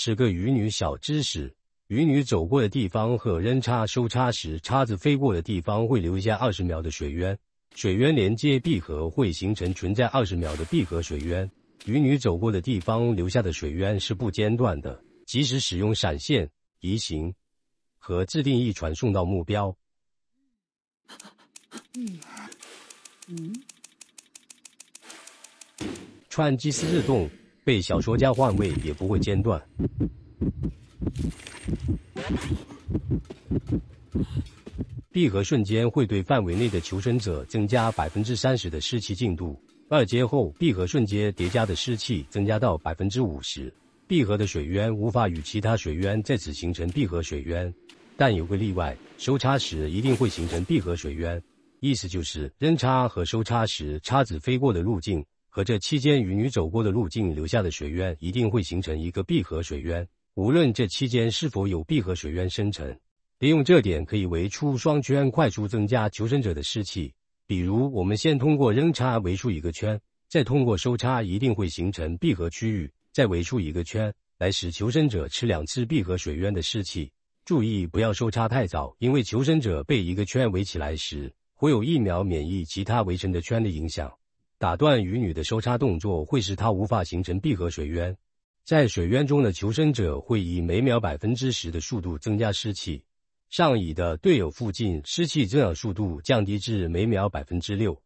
是个渔女小知识：渔女走过的地方和扔叉收叉时，叉子飞过的地方会留下二十秒的水渊，水渊连接闭合会形成存在二十秒的闭合水渊。渔女走过的地方留下的水渊是不间断的，即使使用闪现、移形和自定义传送到目标。串机丝自动。被小说家换位也不会间断。闭合瞬间会对范围内的求生者增加百分之三十的湿气进度。二阶后，闭合瞬间叠加的湿气增加到百分之五十。闭合的水渊无法与其他水渊在此形成闭合水渊，但有个例外：收叉时一定会形成闭合水渊。意思就是扔叉和收叉时，叉子飞过的路径。和这期间与女走过的路径留下的水渊，一定会形成一个闭合水渊。无论这期间是否有闭合水渊生成，利用这点可以围出双圈，快速增加求生者的士气。比如，我们先通过扔叉围出一个圈，再通过收叉，一定会形成闭合区域，再围出一个圈，来使求生者吃两次闭合水渊的士气。注意不要收叉太早，因为求生者被一个圈围起来时，会有疫苗免疫其他围成的圈的影响。打断鱼女的收叉动作会使她无法形成闭合水渊。在水渊中的求生者会以每秒百分之十的速度增加湿气。上移的队友附近，湿气增长速度降低至每秒百分之六。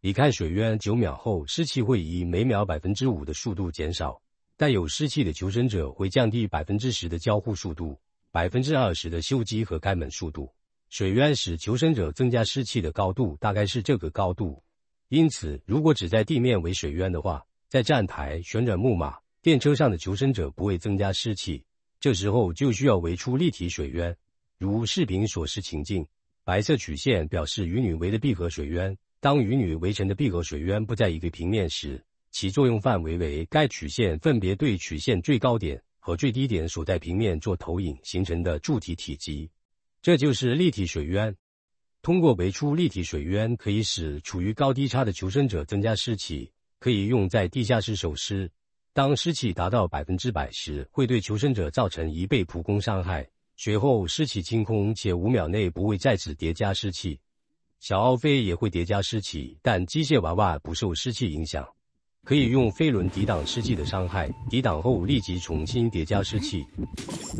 离开水渊九秒后，湿气会以每秒百分之五的速度减少。带有湿气的求生者会降低百分之十的交互速度，百分之二十的修机和开门速度。水渊使求生者增加湿气的高度，大概是这个高度。因此，如果只在地面为水渊的话，在站台、旋转木马、电车上的求生者不会增加湿气。这时候就需要围出立体水渊，如视频所示情境。白色曲线表示鱼女围的闭合水渊。当鱼女围成的闭合水渊不在一个平面时，其作用范围为该曲线分别对曲线最高点和最低点所在平面做投影形成的柱体体积，这就是立体水渊。通过围出立体水渊，可以使处于高低差的求生者增加湿气，可以用在地下室守尸。当湿气达到百分之百时，会对求生者造成一倍普攻伤害，随后湿气清空，且五秒内不会再次叠加湿气。小奥飞也会叠加湿气，但机械娃娃不受湿气影响，可以用飞轮抵挡湿气的伤害，抵挡后立即重新叠加湿气。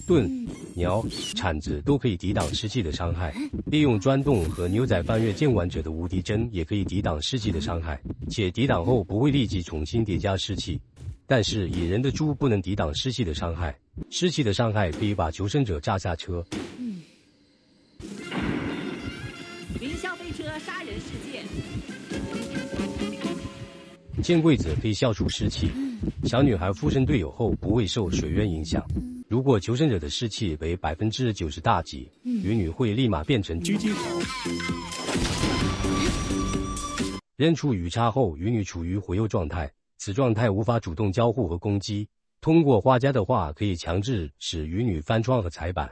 盾。鸟、铲子都可以抵挡湿气的伤害，利用钻洞和牛仔翻越监管者的无敌针也可以抵挡湿气的伤害，且抵挡后不会立即重新叠加湿气。但是野人的猪不能抵挡湿气的伤害，湿气的伤害可以把求生者炸下车。凌霄飞车杀人事件》见柜子可以消除湿气，小女孩附身队友后不会受水源影响。如果求生者的士气为百分之九十大几，渔女会立马变成狙击手。扔出鱼叉后，渔女处于回游状态，此状态无法主动交互和攻击。通过画家的话，可以强制使渔女翻窗和踩板。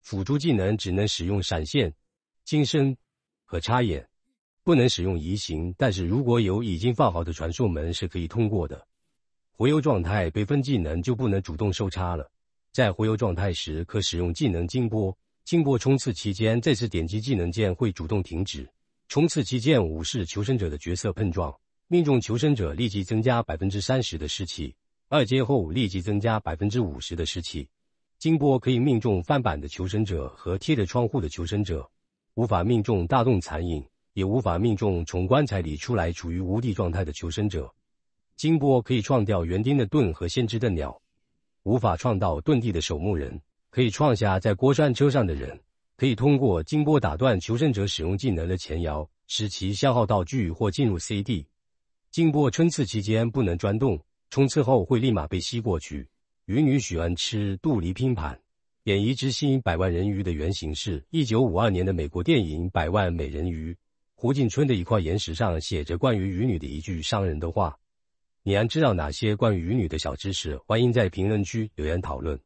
辅助技能只能使用闪现、金身和插眼，不能使用移形。但是如果有已经放好的传送门，是可以通过的。回游状态被分技能就不能主动收插了。在回游状态时，可使用技能金波。金波冲刺期间再次点击技能键会主动停止。冲刺期间武士求生者的角色碰撞，命中求生者立即增加百分之三十的士气，二阶后立即增加百分之五十的士气。金波可以命中翻板的求生者和贴着窗户的求生者，无法命中大洞残影，也无法命中从棺材里出来处于无敌状态的求生者。金波可以创掉园丁的盾和先知的鸟，无法创造遁地的守墓人。可以创下在过山车上的人。可以通过金波打断求胜者使用技能的前摇，使其消耗道具或进入 C D。金波冲刺期间不能钻洞，冲刺后会立马被吸过去。鱼女喜欢吃杜梨拼盘。《演绎之心：百万人鱼》的原型是一九五二年的美国电影《百万美人鱼》。胡景村的一块岩石上写着关于鱼女的一句伤人的话。你还知道哪些关于鱼女的小知识？欢迎在评论区留言讨论。